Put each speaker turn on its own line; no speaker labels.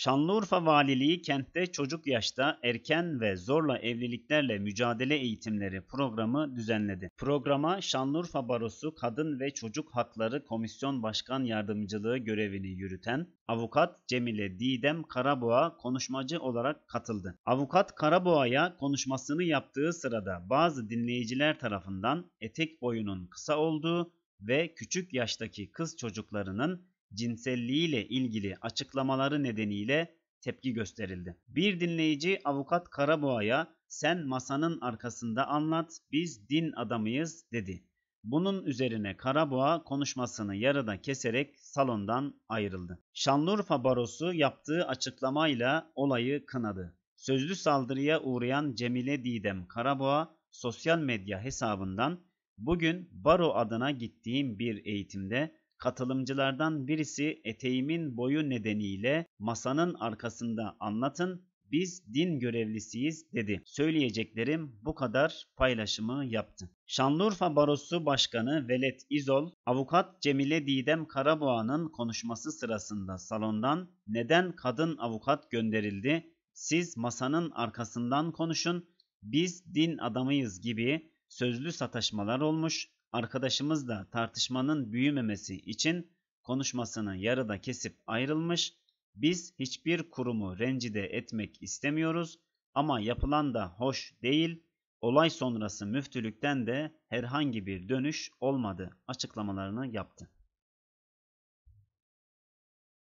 Şanlıurfa Valiliği kentte çocuk yaşta erken ve zorla evliliklerle mücadele eğitimleri programı düzenledi. Programa Şanlıurfa Barosu Kadın ve Çocuk Hakları Komisyon Başkan Yardımcılığı görevini yürüten avukat Cemile Didem Karaboğa konuşmacı olarak katıldı. Avukat Karaboğa'ya konuşmasını yaptığı sırada bazı dinleyiciler tarafından etek boyunun kısa olduğu ve küçük yaştaki kız çocuklarının cinselliğiyle ilgili açıklamaları nedeniyle tepki gösterildi. Bir dinleyici avukat Karaboğa'ya sen masanın arkasında anlat biz din adamıyız dedi. Bunun üzerine Karaboğa konuşmasını yarıda keserek salondan ayrıldı. Şanlıurfa Barosu yaptığı açıklamayla olayı kınadı. Sözlü saldırıya uğrayan Cemile Didem Karaboğa sosyal medya hesabından bugün baro adına gittiğim bir eğitimde Katılımcılardan birisi eteğimin boyu nedeniyle masanın arkasında anlatın, biz din görevlisiyiz dedi. Söyleyeceklerim bu kadar paylaşımı yaptı. Şanlıurfa Barosu Başkanı Velet İzol, avukat Cemile Didem Karaboğa'nın konuşması sırasında salondan neden kadın avukat gönderildi, siz masanın arkasından konuşun, biz din adamıyız gibi sözlü sataşmalar olmuş, Arkadaşımız da tartışmanın büyümemesi için konuşmasını yarıda kesip ayrılmış. Biz hiçbir kurumu rencide etmek istemiyoruz ama yapılan da hoş değil. Olay sonrası müftülükten de herhangi bir dönüş olmadı açıklamalarını yaptı.